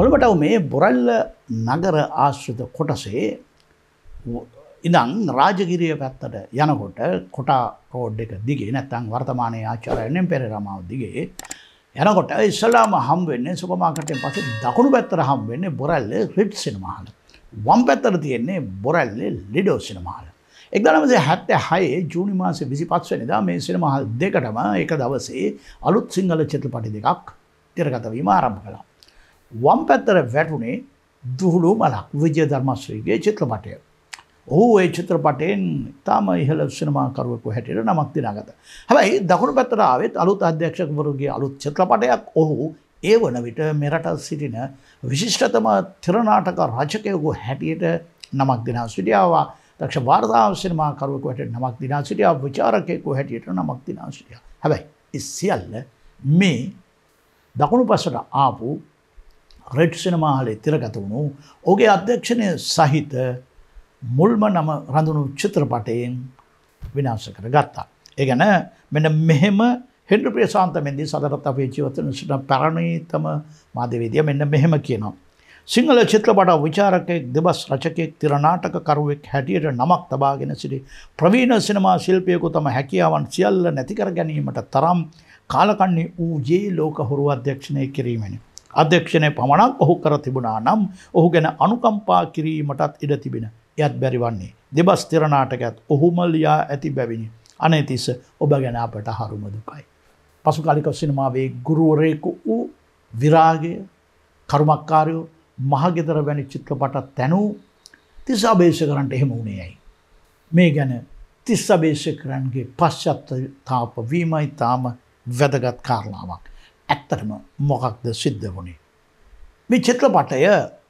කොළඹටව මේ බොරල්ල නගර ආශ්‍රිත කොටසේ ඉඳං රාජගිරිය පැත්තට යනකොට කොටා රෝඩ් එක දිගේ නැත්තං වර්තමානය ආචාරයනෙන් පෙර රමාව දිගේ යනකොට ඉස්සලාම හම්වෙන්නේ සුපමාකටෙන් පසේ දකුණු පැත්තර හම්වෙන්නේ බොරල්ල රිට් සිනමාල. වම් පැත්තර තියෙන්නේ බොරැල්ලේ ලිඩෝ සිනමාල. එක්දනමසේ හැත්ත හයේ ජූනි මාස විසි පත්වනිදා මේ සිනමහල් දෙකටම එක දවසේ අලුත් සිංහල චිත්‍රපටි දෙකක් තිරගතවීම ආරම්භ කලා. වම් පැත්තර වැටුනේ දුහුළු මලක් විජය ධර්මශ්‍රීගේ චිත්‍රපටය. ඔහු ඒ චිත්‍රපටයෙන් තාම ඉහල සිනමාකරුවකු හැටියට නමක් දිනාගත. හැබැයි දකුණු පැත්තට ආවෙත් අලුත් අධ්‍යක්ෂකවරුගේ අලුත් චිත්‍රපටයක් ඔහු ඒ වන විට මෙරට සිටින විශිෂ්ටතම තිරනාටක රචකයකු හැටියට නමක් දිනා සිටියාවා දක්ෂ වාර්තාව සිනමාකරුවකු හැට නමක් දිනා සිටියා විචාරකයකු හැටියට නමක් දිනා සිටියා. හැබැයි ඉස්සිල්ල මේ දකුණු පසට ආපු රෙඩ් සිනමාහලේ තිරගත වුණු ඔගේ අධ්‍යක්ෂණය සහිත මුල්ම නම රඳුණු චිත්‍රපටයෙන් විනාශ කර ගත්තා. ඒගැන මෙන මෙහෙම හෙන්ඩු ප්‍රේසාන්ත මෙදී සදරත් අපේ ජීවතන සිට පැරණීතම මාධ්‍යවේදිය මෙන්න මෙහෙම කියනවා. සිංහල චිත්‍රපට විචාරකයෙක් දෙබස් රචකයෙක් තිරනාටක කරුවෙක් හැටියට නමක් තබාගෙන සිටි ප්‍රවීණ සිනමා ශිල්පයකු තම හැකියාවන් සියල්ල නැතිකර ගැනීමට තරම් කාලකන්නේ වූයේ ලෝක හොරු අධ්‍යක්ෂණය කිරීමෙනි. අධ්‍යක්ෂණය පමණක් ඔහු කර තිබුණා නම් ඔහු ගැන අනුකම්පා කිරීමටත් ඉඩ තිබෙන යත් බැරිවන්නේ. දෙබස් තිරනාටකඇත් ඔහුමල්ලයා ඇති බැවිනි. අනේතිස්ස ඔබ ගැන අපට හරුමදුකයි. පසුකාලික සිනමාවේ ගුරුවරයෙකු වූ විරාගය කරුමක්කාරයෝ මහගෙදර වැනි චිත්‍රපටත් තැනූ තිස් අභේෂකරන්ට එහෙම වුණේයයි. මේ ගැන තිස් අභේෂකරන්ගේ පශ්චත්ත තාප වීමයි තාම වැදගත් කාරණාවක්. ඇත්තටම මොකක්ද සිද්ධ වුණේ. මේ චිත්‍රපටය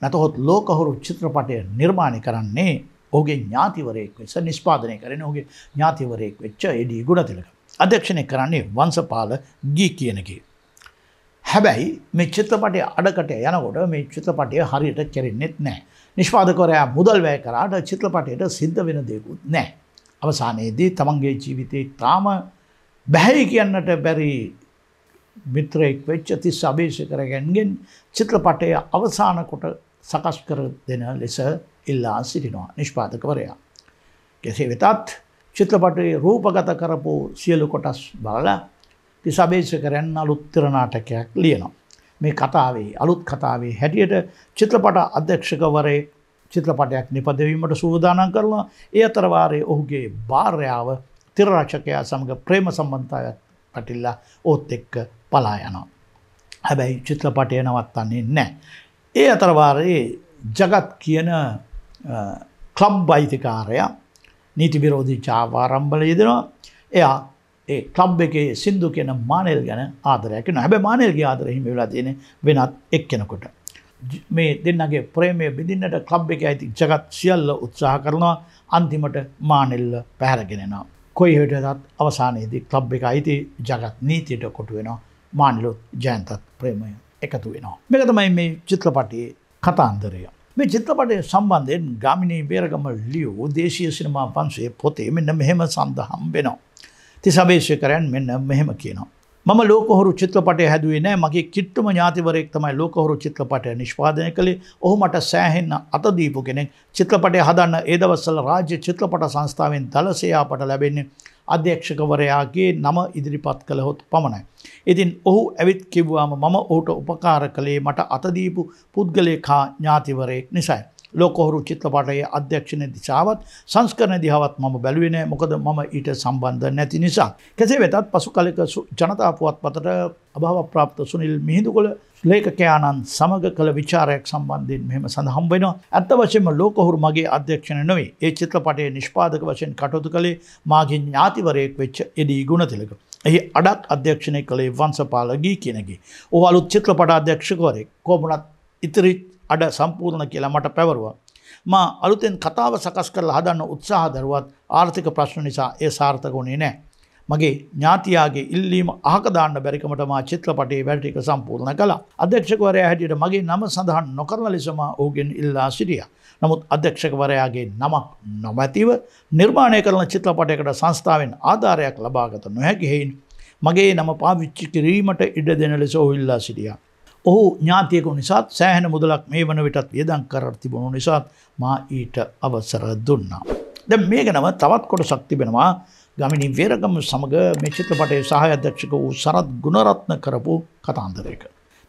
නැතහොත් ලෝකහුරු චිත්‍රපටය නිර්මාණය කරන්නේ ඕගේ ඥාතිවරයෙක් වෙස නිස්පාදනය කරන ඕගේ ඥාතිවරයෙක් වෙච්ච එඩී ගුණතිලක. අධ්‍යක්ෂණය කරන්නේ වංසපාල ගී කියනගේ. හැබැයි මේ චිත්‍රපටය අඩකට යනකොට මේ චිත්‍රපටය හරියට කෙරෙන්නෙත් නෑ. නිෂ්පාදකරයා මුදල්වැය කරාට චිත්‍රපටයට සිද්ධ වෙන දෙකුත් නෑ. අවසානයේදී තමන්ගේ ජීවිතේ තාම බැහැයි කියන්නට බැරි මිත්‍රයෙක් වෙච්ච තිස් අභේෂකරගැන්ගෙන් චිත්‍රපටය අවසාන කොට සකස් කර දෙන ලෙස ඉල්ලා සිටිනවා නිෂ්පාතකවරයා. කෙසේ වෙතත් චිත්‍රපටයේ රූපගත කරපු සියලු කොටස් බලලා තිසභේෂකරයන් අලුත්තරනාටකයක් ලියනවා. මේ කතාවේ අලුත් කතාවේ හැටියට චිත්‍රපට අධ්‍යක්ෂකවරේ චිත්‍රපටයක් නිපදවීමට සූදානම් කරලා ඒ අතරවාරයේ ඔහුගේ භාර්යාව තිරරක්ෂකයා සමඟ ප්‍රේම සම්බන්ධයක් පැටිල්ලා ඕත් එක්ක පලා යනවා. හැබැයි චිත්‍රපටය නවත්තන්නේ නෑ. ඒ අතරවාරයේ ජගත් කියන කලබ් අයිතිකාරයා නීති විරෝධී චාවාරම්භල යෙදෙනවා එයා ඒ කලබ් එකේ සිින්දු කියන මානල් ගැන ආදරයක හැබ මානල්ගේ ආදරහිම වෙලා තියෙන වෙනත් එක් කෙනකොට. මේ දෙන්නගේ ප්‍රේමය බිඳින්නට කලබ් එක ඇති ජගත් සියල්ල උත්සාහ කරනවා අන්තිමට මානෙල්ල පැහැරගෙනෙනවා. කොයි හටදත් අවසානයේදී කලබ් එක අයිති ජගත් නීතියට කොටුවෙනවා මාන්ලොත් ජයන්තත් ප්‍රේමය එකතු වෙනවා. මේක තමයි මේ චිත්‍රපටයේ කතාන්දරය. මේ චිත්‍රපටය සම්බන්ධයෙන් ගාමිණී බේරගම ලියූ දේශීය සිනමා පන්සේ පොතේ මෙන්න මෙහෙම සඳහම් වෙනවා. තිසභේෂකරයන් මෙන්න මෙහෙම කියනවා. මම ලෝකහොරු චිත්‍රපටය හැදුවේ නෑ මගේ කිට්ටුම ඥාතිවරෙක් තමයි ලෝකහොරු චිත්‍රපටය නිෂ්පාදනය කළේ ඔහු මට සෑහෙන්න අතදීපු කෙනෙක් චිත්‍රපටය හදන්න ඒ දවස්සල රාජ්‍ය චිත්‍රපට සංස්ථාවෙන් දලසයාපට ලැබෙන්නේ අධ්‍යක්ෂකවරයාගේ නම ඉදිරිපත් කළහොත් පමණයි. ඉතින් ඔහු ඇවිත් කිව්වාම මම ඔහුට උපකාර කළේ මට අතදීපු පුද්ගලේකා ඥාතිවරයෙක් නිසයි. ලෝකොහුරු චිත්‍රපටයේ අධ්‍යක්ෂණ දිසාවත් සංස්කරණ දිහාවත් මම බැලුවෙන මොකද මම ඊට සම්බන්ධ නැති නිසා. කෙසේ වෙතත් පසු කලක ජනතා පුවත් පතට අභාව ප්‍රාප්ත සුනිල් මිහිදුකොළ ලේකකයාණන් සමග කළ විචාරයක් සම්බන්ධයෙන් මෙම සඳහම් වෙනවා ඇත්ත වශයෙන්ම ලෝකහුරු මගේ අධ්‍යක්ෂණ නොවේ ඒ චිත්‍රපටයේ නිෂ්පාදක වශයෙන් කටයුතු කළේ මාගේ ඥාතිවරයෙක් වෙච්ච එඩී ගුණතිලක. එහි අඩක් අධ්‍යක්ෂණය කළේ වන්සපාලගී කියනගේ. ඕ අලුත් චිත්‍රපට අධ්‍යක්ෂකවරෙක් කෝමුණත් ඉතිරි අඩ සම්පූර්ණ කියලා මට පැවරවා. මා අලුතෙන් කතාව සකස් කරලා හදන්න උත්සාහ දරුවත් ආර්ථික ප්‍රශ්න නිසා ඒ සාර්ථකුණේ නෑ. මගේ ඥාතියාගේ ඉල්ලීම ආකදාන්න බැරිකමටම චිත්‍රපටේ වැඩටික සම්පූර්ණ කළ අධ්‍යක්ෂකවරයා හැටියට මගේ නම සඳහන් නොකරන ලෙසම ඕගෙන් ඉල්ලා සිටිය. නමුත් අධ්‍යක්ෂකවරයාගේ නමක් නොමැතිව නිර්මාණය කරන චිත්‍රපටයකට සංස්ථාවෙන් ආධාරයක් ලබාගත නොහැකි හෙයින් මගේ නම පාවිච්චි කිරීමට ඉඩ දෙන ලෙස ඔහිල්ලා සිටියා. ඔහු ඥාතියකු නිසාත් සෑහෙන මුදලක් මේ වන විටත් වියදං කර තිබුණු නිසාත් මා ඊට අවසර දුන්නා. දැ මේ ගැනව තවත් කොට සක්තිබෙනවා ගමිනී වේරගම සමග මේ චිත්‍රපටයේ සහාය අධ්‍යක්ෂක වූ සරත් ගුණරත්න කරපු කතාන්දරයක.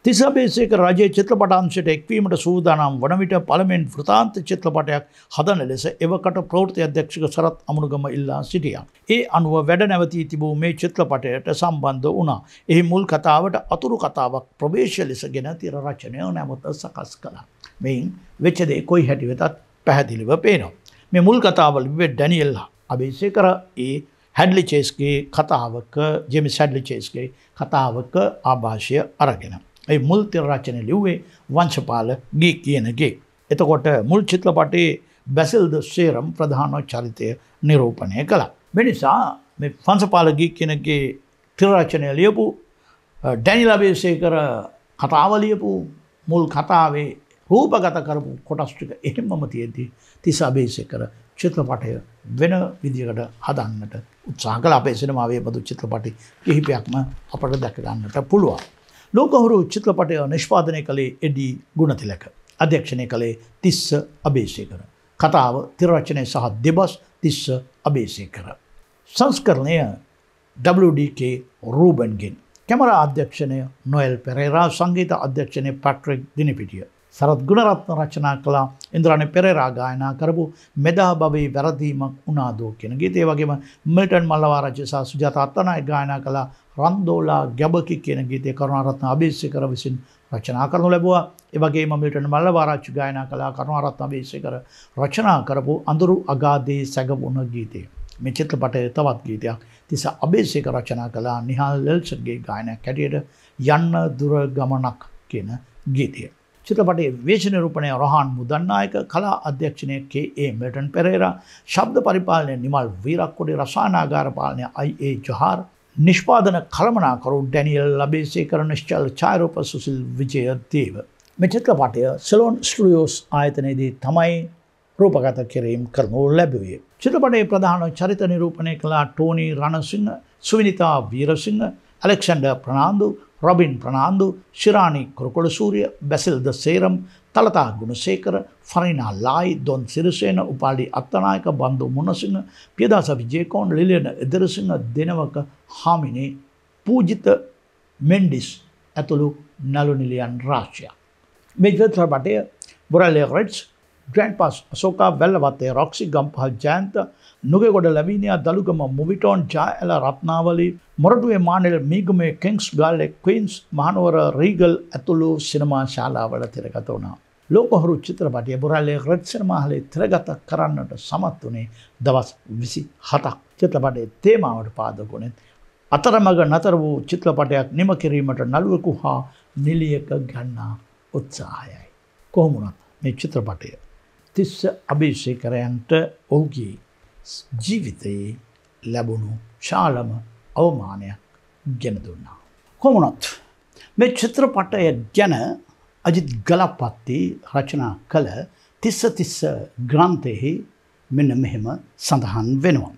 තිසබේසේක රජයේ චිත්‍රපට අංශයට එක්වීමට සූදානම් වන විට පළමෙන් වෘතාන්ත චිත්‍රපටයක් හදන ලෙස එවකට ප්‍රවෘත්ති අධ්‍යක්ෂක සරත් අමුණුගම ඉල්ලා සිටියා. ඒ අනුව වැඩ නැවතී තිබූ මේ චිත්‍රපටයට සම්බන්ධ වුණා. එහි මුල් කතාවට අතුරු කතාවක් ප්‍රවේශ ලෙස ගෙන තිර රචනය නැමත සකස් කළා. මෙයින් වෙච්චදේ කොයි හැටිවෙතත් පැහැදිලිව පේනවා. මේ මුල් කතාවල ඩැනියල්ලා අභේසේකර ඒ හැඩලිචේස්ගේ කතාවක ජෙමි සැඩලිචේස්ගේ කතාවක ආභාෂය අරගෙන. ඇයි මුල්තිර රචන ලිව්වේ වංශපාල ගේ කියනගේ. එතකොට මුල් චිත්‍රපටේ බැසිල්ද සේරම් ප්‍රධාන චරිතය නිරූපණය කළ. මෙනිසා පන්සපාලගී කෙනගේ තිරරචනය ලියපු ඩැනිලබේසේ කර කතාවලියපු මුල් කතාවේ රූපගත කරපු කොටස්ටික එහෙමම තියදී තිසාබේසය කර චිත්‍රපටය වෙන විදිකට හදන්නට උත්සාහකල අපේ සිනමාවේ බදු චිත්‍රපටි කිහිපයක්ම අපට දැකගන්නට පුළුවන්. ලෝකහුරු චිත්‍රපටය නිෂ්පාදනය කළේ එඩී ගුණතිලක. අධ්‍යක්ෂණය කළේ තිස්ස අභේශය කර. කතාව තිරචනය සහ දෙබස් තිස්ස අභේශය කර. සංස්කරණය WDK රූබන්ගෙන් කැමර අධ්‍යක්ෂණය නොයල් පෙරේරා සංගීත අධ්‍යක්ෂණය පැට්‍රික් දිනිපිටිය. සරත් ගුණරත්න රචනා කලා ඉන්ද්‍රාණ පෙරේරා ගායනා කරපු මෙදා භවයේ වැරදීමක් වුණාදෝ කියන ගීතේ වගේම මිල්ටන් මල්ලවාරච්චි සහ සුජාතා අත්තනායක ගායනා කළා රන්දෝලා ගැබකි කියන ගීතේ කරුණාරත්න අබේසේකර විසින් රචනා කරනු ලැබුවා. ඒ වගේම මිල්ටන් මල්ලවාරච්චි ගායනා කළා කරුණාරත්න අබේසේකර රචනා කරපු අඳුරු අගාධයේ සැගවුණ ගීතේ. මේ චිත්‍රපටයේ තවත් ගීතයක් තිස අබේසේක රචනා කළා නිහාල් ලෙල්සන්ගේ ගායනයක් හැටියට යන්න දුර ගමනක් කියන ගීතය. චිත්‍රපටේ වේශන රූපණය රොහන් මුදන්නායක කලා අධ්‍යක්ෂණය කේ මෙටන් පෙරේර ශබ්ද පරිපාලනය නිමල් වීරක්කොඩේ රසානාගාර පාලනය අයිඒ ජොහාර් නිෂ්පාදන කළමනාකරු ඩැනියල් ලබේසේ කරන ශ්චල් චාරෝප සුසිල් විජයදේව. මෙ චිත්‍රපටය සෙලෝන් ස්ට්‍රියෝස් ආයතනයේදී තමයි රූපගත කිරීම් කරනු ලැබවේ. චිත්‍රපටේ ප්‍රධාන චරිත නිරූපණය කලා ටෝනි රණසිංහ සුවිනිතා වීරසිංහ ඇලෙක්ෂන්ඩ ප්‍රනාාන්දු ರಬಿನ್ ಪ್ರಣಾಂದು ಶಿರಾಣಿ ಕುರುಕೊಳು ಸೂರ್ಯ ಬೆಸಿಲ್ ದ ಸೇರಂ ತಲತಾ ಗುಣಶೇಖರ ಫರೀನಾ ಲಾಯ್ ದೊನ್ ಸಿರಿಸೇನ ಉಪಾಳಿ ಅತ್ತನಾಯಕ ಬಂಧು ಮುನಸಿಂಗ ಪಿಯದಾಸ ವಿಜಯಕೋನ್ ಲಿಲಿಯನ ಎದುರುಸಿಂಗ ದಿನವಕ ಹಾಮಿನಿ ಪೂಜಿತ ಮೆಂಡಿಸ್ ඇතුළු නලුනිලියන් රාශ්‍යයක්. මෙජ්වත්‍රපටය බොරල්ලය රෙට්ස් ග්‍රන්් පස් සෝකා වැල්ලවත්තේ රොක්සි ගම්පහල් ජෑන්ත නුගෙගොඩ ලැබීනයා දළුගම මුවිටෝන් ජාඇල රත්නාවලි මොරටුවේ මානෙල් මීගමේ කෙන්ස් ගල්ලෙ කවීන්ස් මහනුවර රීගල් ඇතුළු සිනමා ශාලාවල තිරගත වුණා. ලෝකහරු චිත්‍රපටිය බුරල්ලේ රත්සිනමාහලේ තිරගත කරන්නට සමත් වනේ දවස් විසි හතක් චිත්‍රපටේ තේමාවට පාදගුණෙත්. අතරමඟ නතර වූ චිත්‍රපටයක් නිම කිරීමට නළුවකු හා නිලියක ගන්නා උත්සාහයයි. කොහොමුණත් මේ චිත්‍රපටය තිස්ස අභිෂේකරයන්ට ඔහුගේ ජීවිතයේ ලැබුණු ශාලම අවමානයක් ගැන දුන්නා. කොමනොත් මේ චිත්‍රපටය ගැන අජිත් ගලපත්ති රචනා කළ තිස්ස තිස්ස ග්‍රන්ථයෙහි මෙන්න මෙහෙම සඳහන් වෙනවා.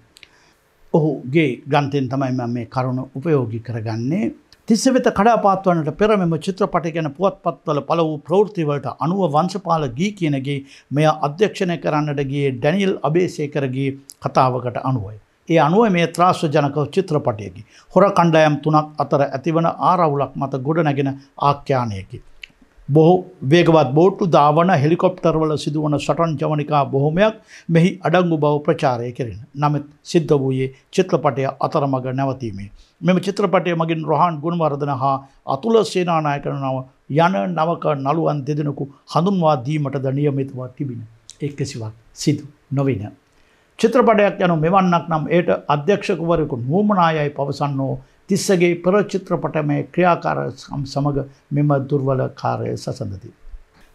ඔහුගේ ග්‍රන්ථයෙන් තමයි මේ කරුණු උපයෝගි කරගන්නේ තිස්සවෙත කඩාපාත්වන්නට පෙර මෙම චිත්‍රපට ගැන පුවත්පත්වල පල වූ ප්‍රෘතිවලට අනුව වංශපාල ගී කියනගේ මෙය අධ්‍යක්ෂණය කරන්නට ගියේ ඩැනිල් අභේසේකරගේ කතාවකට අනුවයි. ඒ අනුව මේ ත්‍රාශ්ව ජනක චිත්‍රපටයකි. හොර කණ්ඩයම් තුනක් අතර ඇතිවන ආරවුලක් මත ගොඩනැගෙන ආඛ්‍යානයකි. බොහෝ වේගවත් බෝට්ටු දාවන හෙලිකොප්ටර්වල සිදුවන සටන් ජවනිකා බොහොමයක් මෙහි අඩංගු බව ප්‍රචාරය කරෙන. නමුත් සිද්ධ වූයේ චිත්‍රපටය අතරමඟ නැවතීමේ. මෙම චිත්‍රපටය මගින් රොහන් ගුණවර්ධන හා අතුල සේනානායකරනාව යන නවක නළුවන් දෙදෙනකු හඳුන්වා දීමටද නියමිතවා තිබෙන. එක් කිසිවක් සිදු නොවින. චිත්‍රපටයක් යනු මෙවන්නක් නම් ඒට අධ්‍යක්ෂකවරෙකු නූමනායයි පවසන්නෝ තිස්සගේ පෙරචිත්‍රපටමය ක්‍රියාකාර සමඟ මෙම දුර්වල කාරය සසඳති.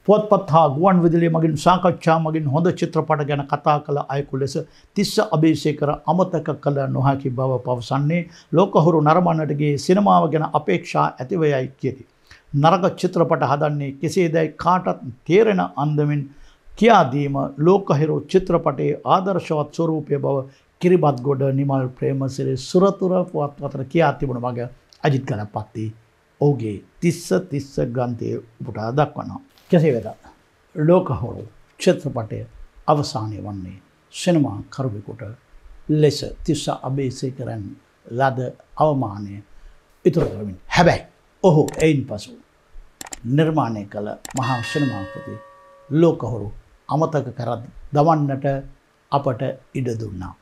පොත්පත්හා ගුවන් විදිලේ මගින් සාකච්ඡා මගින් හොඳ චිත්‍රපට ගැන කතා කළ අයකු ලෙස තිස්ස අභේෂය කර අමතක කළ නොහැකි බව පවසන්නේ ලෝකහුරු නරමණටගේ සිනමාව ගැන අපේක්ෂා ඇතිවයයි කියති. නරග චිත්‍රපට හදන්නේ කෙසේදැයි කාටත් තේරෙන අන්දමින් කියාදීම ලෝකහිරු චිත්‍රපටේ ආදර්ශවත් ස්වරූපය බව කිරිබත් ගොඩ නිමල් ප්‍රේමසිරේ සුරතුර පුවත් අතර කියා තිබුණ මග අජිත් කලපත්ති ඔහුගේ තිස්ස තිස්ස ග්‍රන්ථය උපුටා දක්වනවා. කෙසේ වෙතත් ලෝකහොරු චිත්‍රපටය අවසානය වන්නේ සිනමා කරුවෙකුට ලෙස තිස්ස අභේසය කරන් ලද අවමානය ඉතුර කරමින් හැබැයි ඔහු එයින් පසු නිර්මාණය කළ මහා සිනමාකෘති ලෝකහොරු අමතක කරත් දවන්නට අපට ඉඩ දුන්නා.